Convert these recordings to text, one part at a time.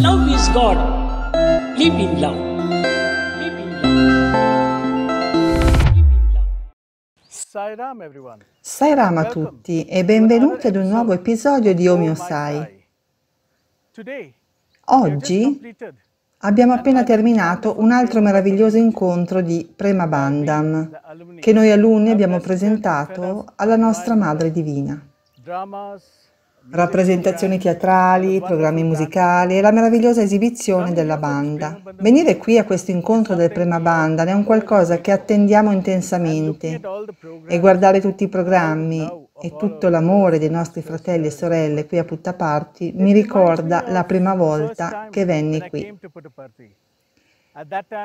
Love is God. Live in love. Live in love. Sai Rama a tutti e benvenuti ad un nuovo episodio di oh Omio Sai. Oggi abbiamo appena terminato un altro meraviglioso incontro di Prema Bandham che noi alunni abbiamo presentato alla nostra Madre Divina rappresentazioni teatrali, programmi musicali e la meravigliosa esibizione della banda. Venire qui a questo incontro del Prima Banda è un qualcosa che attendiamo intensamente e guardare tutti i programmi e tutto l'amore dei nostri fratelli e sorelle qui a Puttaparti mi ricorda la prima volta che venni qui.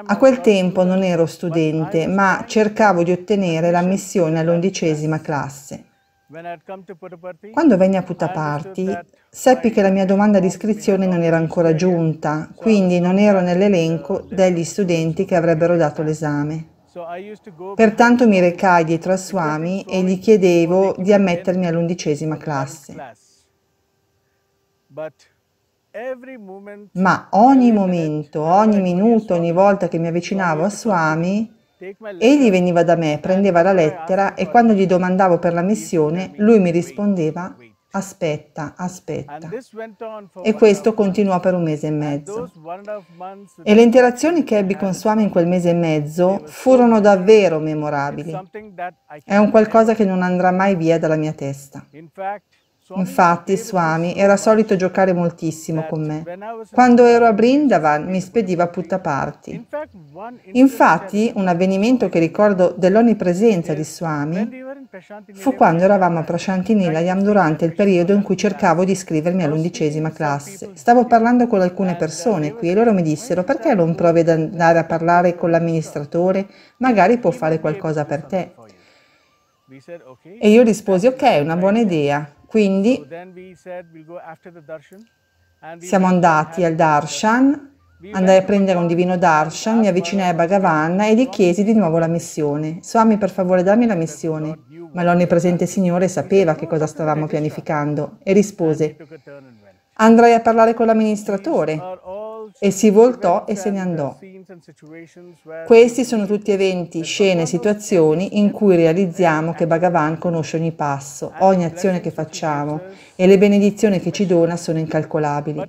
A quel tempo non ero studente, ma cercavo di ottenere l'ammissione all'undicesima classe. Quando venni a Puttaparthi, seppi che la mia domanda di iscrizione non era ancora giunta, quindi non ero nell'elenco degli studenti che avrebbero dato l'esame. Pertanto mi recai dietro a Swami e gli chiedevo di ammettermi all'undicesima classe. Ma ogni momento, ogni minuto, ogni volta che mi avvicinavo a Swami, Egli veniva da me, prendeva la lettera e quando gli domandavo per la missione, lui mi rispondeva aspetta, aspetta. E questo continuò per un mese e mezzo. E le interazioni che ebbi con Swami in quel mese e mezzo furono davvero memorabili. È un qualcosa che non andrà mai via dalla mia testa. Infatti Swami era solito giocare moltissimo con me. Quando ero a Brindavan mi spediva a parti. Infatti un avvenimento che ricordo dell'onnipresenza di Swami fu quando eravamo a Prashanti Nilayam durante il periodo in cui cercavo di iscrivermi all'undicesima classe. Stavo parlando con alcune uh, persone qui e loro mi dissero perché non provi ad andare a parlare con l'amministratore? Magari può fare qualcosa per te. E io risposi ok, è una buona idea. Quindi siamo andati al darshan, andai a prendere un divino darshan, mi avvicinai a Bhagavan e gli chiesi di nuovo la missione. Swami, per favore, dammi la missione. Ma l'onnipresente Signore sapeva che cosa stavamo pianificando e rispose, andrai a parlare con l'amministratore e si voltò e se ne andò. Questi sono tutti eventi, scene, situazioni in cui realizziamo che Bhagavan conosce ogni passo, ogni azione che facciamo e le benedizioni che ci dona sono incalcolabili.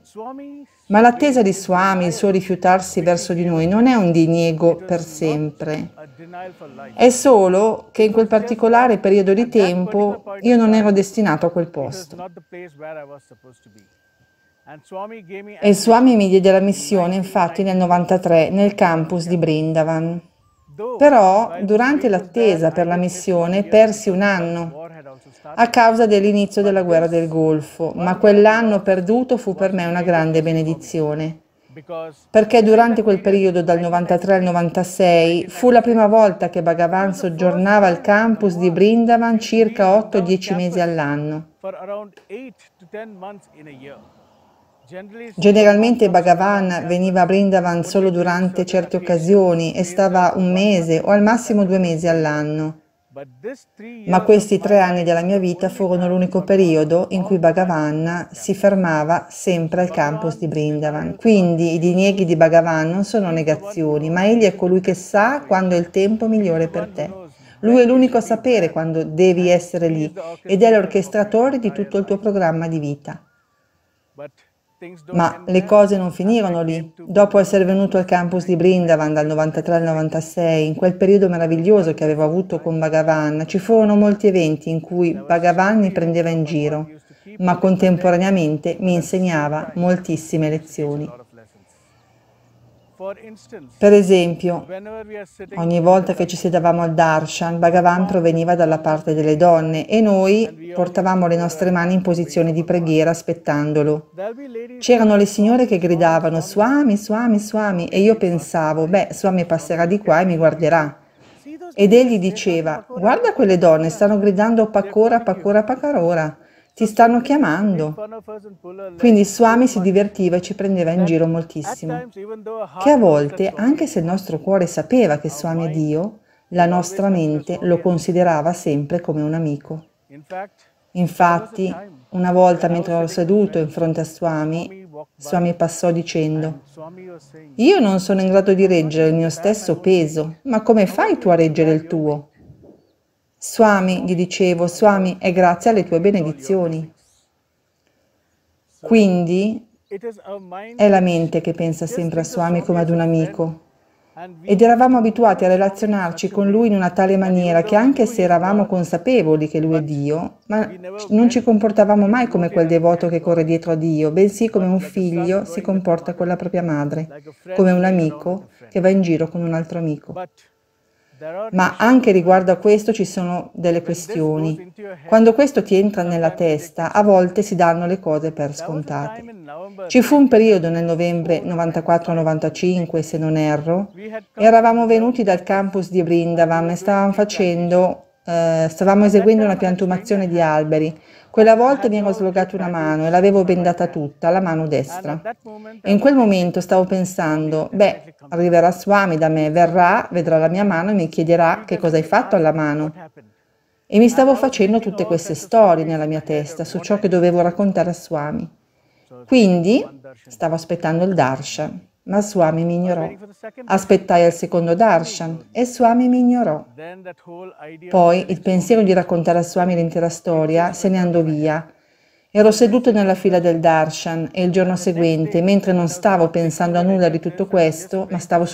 Ma l'attesa di Swami, il suo rifiutarsi verso di noi, non è un diniego per sempre. È solo che in quel particolare periodo di tempo io non ero destinato a quel posto. E Swami mi diede la missione infatti nel 93 nel campus di Brindavan. Però durante l'attesa per la missione persi un anno a causa dell'inizio della guerra del Golfo, ma quell'anno perduto fu per me una grande benedizione. Perché durante quel periodo dal 93 al 96 fu la prima volta che Bhagavan soggiornava al campus di Brindavan circa 8-10 mesi all'anno. Generalmente Bhagavan veniva a Brindavan solo durante certe occasioni e stava un mese o al massimo due mesi all'anno. Ma questi tre anni della mia vita furono l'unico periodo in cui Bhagavan si fermava sempre al campus di Brindavan. Quindi i dinieghi di Bhagavan non sono negazioni, ma egli è colui che sa quando è il tempo migliore per te. Lui è l'unico a sapere quando devi essere lì ed è l'orchestratore di tutto il tuo programma di vita. Ma le cose non finivano lì. Dopo essere venuto al campus di Brindavan dal 93 al 96, in quel periodo meraviglioso che avevo avuto con Bhagavan, ci furono molti eventi in cui Bhagavan mi prendeva in giro, ma contemporaneamente mi insegnava moltissime lezioni. Per esempio, ogni volta che ci sedavamo al darshan, Bhagavan proveniva dalla parte delle donne e noi portavamo le nostre mani in posizione di preghiera aspettandolo. C'erano le signore che gridavano Swami, Swami, Swami e io pensavo, beh, Swami passerà di qua e mi guarderà. Ed egli diceva, guarda quelle donne, stanno gridando Pakora, Pakora, Pakarora ti stanno chiamando. Quindi Swami si divertiva e ci prendeva in giro moltissimo. Che a volte, anche se il nostro cuore sapeva che Swami è Dio, la nostra mente lo considerava sempre come un amico. Infatti, una volta mentre ero seduto in fronte a Swami, Swami passò dicendo, io non sono in grado di reggere il mio stesso peso, ma come fai tu a reggere il tuo? Swami, gli dicevo, Swami, è grazie alle tue benedizioni. Quindi è la mente che pensa sempre a Swami come ad un amico. Ed eravamo abituati a relazionarci con lui in una tale maniera che anche se eravamo consapevoli che lui è Dio, ma non ci comportavamo mai come quel devoto che corre dietro a Dio, bensì come un figlio si comporta con la propria madre, come un amico che va in giro con un altro amico. Ma anche riguardo a questo ci sono delle questioni. Quando questo ti entra nella testa, a volte si danno le cose per scontate. Ci fu un periodo nel novembre 94-95, se non erro, eravamo venuti dal campus di Brindavan e stavamo facendo eh, stavamo eseguendo una piantumazione di alberi. Quella volta mi ero slogato una mano e l'avevo bendata tutta, la mano destra. E in quel momento stavo pensando, beh, arriverà Swami da me, verrà, vedrà la mia mano e mi chiederà che cosa hai fatto alla mano. E mi stavo facendo tutte queste storie nella mia testa su ciò che dovevo raccontare a Swami. Quindi stavo aspettando il darshan. Ma Swami mi ignorò. Aspettai al secondo darshan e Swami mi ignorò. Poi il pensiero di raccontare a Swami l'intera storia se ne andò via. Ero seduto nella fila del darshan e il giorno seguente, mentre non stavo pensando a nulla di tutto questo, ma stavo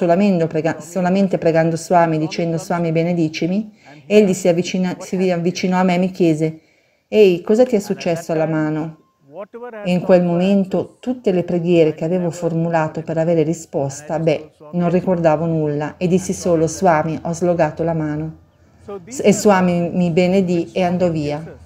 prega- solamente, pregando Swami dicendo Swami benedicimi, egli si, avvicina- si avvicinò a me e mi chiese, Ehi, cosa ti è successo alla mano? In quel momento tutte le preghiere che avevo formulato per avere risposta, beh, non ricordavo nulla e dissi solo Swami, ho slogato la mano. E Swami mi benedì e andò via.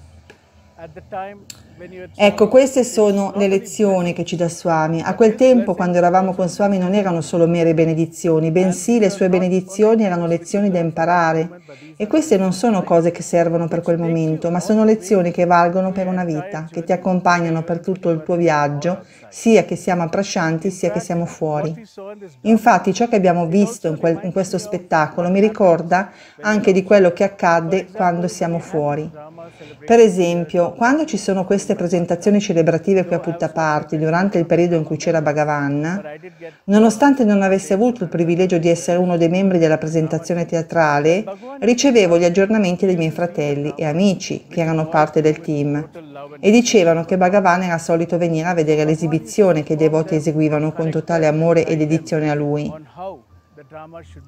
Ecco, queste sono le lezioni che ci dà Swami. A quel tempo, quando eravamo con Swami, non erano solo mere benedizioni, bensì le sue benedizioni erano lezioni da imparare. E queste non sono cose che servono per quel momento, ma sono lezioni che valgono per una vita, che ti accompagnano per tutto il tuo viaggio, sia che siamo a Prashanti, sia che siamo fuori. Infatti, ciò che abbiamo visto in, quel, in questo spettacolo mi ricorda anche di quello che accadde quando siamo fuori. Per esempio, quando ci sono queste presentazioni celebrative qui a Puttaparti, durante il periodo in cui c'era Bhagavan, nonostante non avesse avuto il privilegio di essere uno dei membri della presentazione teatrale, ricevevo gli aggiornamenti dei miei fratelli e amici che erano parte del team e dicevano che Bhagavan era solito venire a vedere l'esibizione che i devoti eseguivano con totale amore e dedizione a lui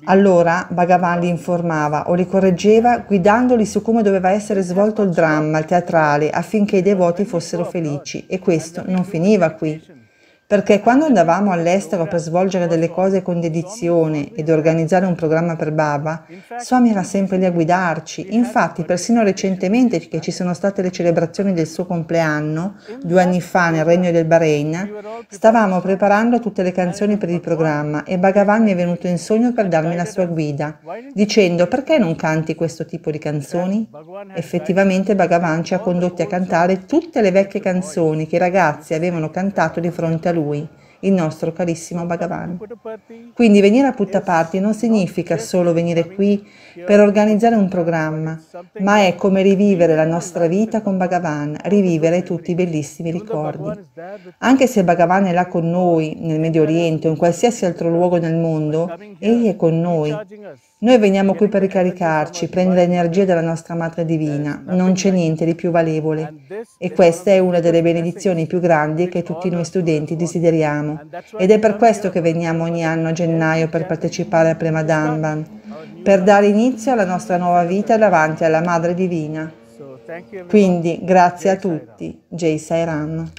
allora Bhagavan li informava o li correggeva guidandoli su come doveva essere svolto il dramma, il teatrale, affinché i devoti fossero felici. E questo non finiva qui perché quando andavamo all'estero per svolgere delle cose con dedizione ed organizzare un programma per Baba, Swami era sempre lì a guidarci. Infatti, persino recentemente che ci sono state le celebrazioni del suo compleanno, due anni fa nel Regno del Bahrain, stavamo preparando tutte le canzoni per il programma e Bhagavan mi è venuto in sogno per darmi la sua guida, dicendo perché non canti questo tipo di canzoni? Effettivamente Bhagavan ci ha condotti a cantare tutte le vecchie canzoni che i ragazzi avevano cantato di fronte a lui lui, il nostro carissimo Bhagavan. Quindi venire a Puttaparthi non significa solo venire qui per organizzare un programma, ma è come rivivere la nostra vita con Bhagavan, rivivere tutti i bellissimi ricordi. Anche se Bhagavan è là con noi nel Medio Oriente o in qualsiasi altro luogo nel mondo, egli è con noi noi veniamo qui per ricaricarci, prendere energia dalla nostra Madre Divina, non c'è niente di più valevole. E questa è una delle benedizioni più grandi che tutti noi studenti desideriamo. Ed è per questo che veniamo ogni anno a gennaio per partecipare a Prema Dhamban, per dare inizio alla nostra nuova vita davanti alla Madre Divina. Quindi grazie a tutti, Jay Sairam.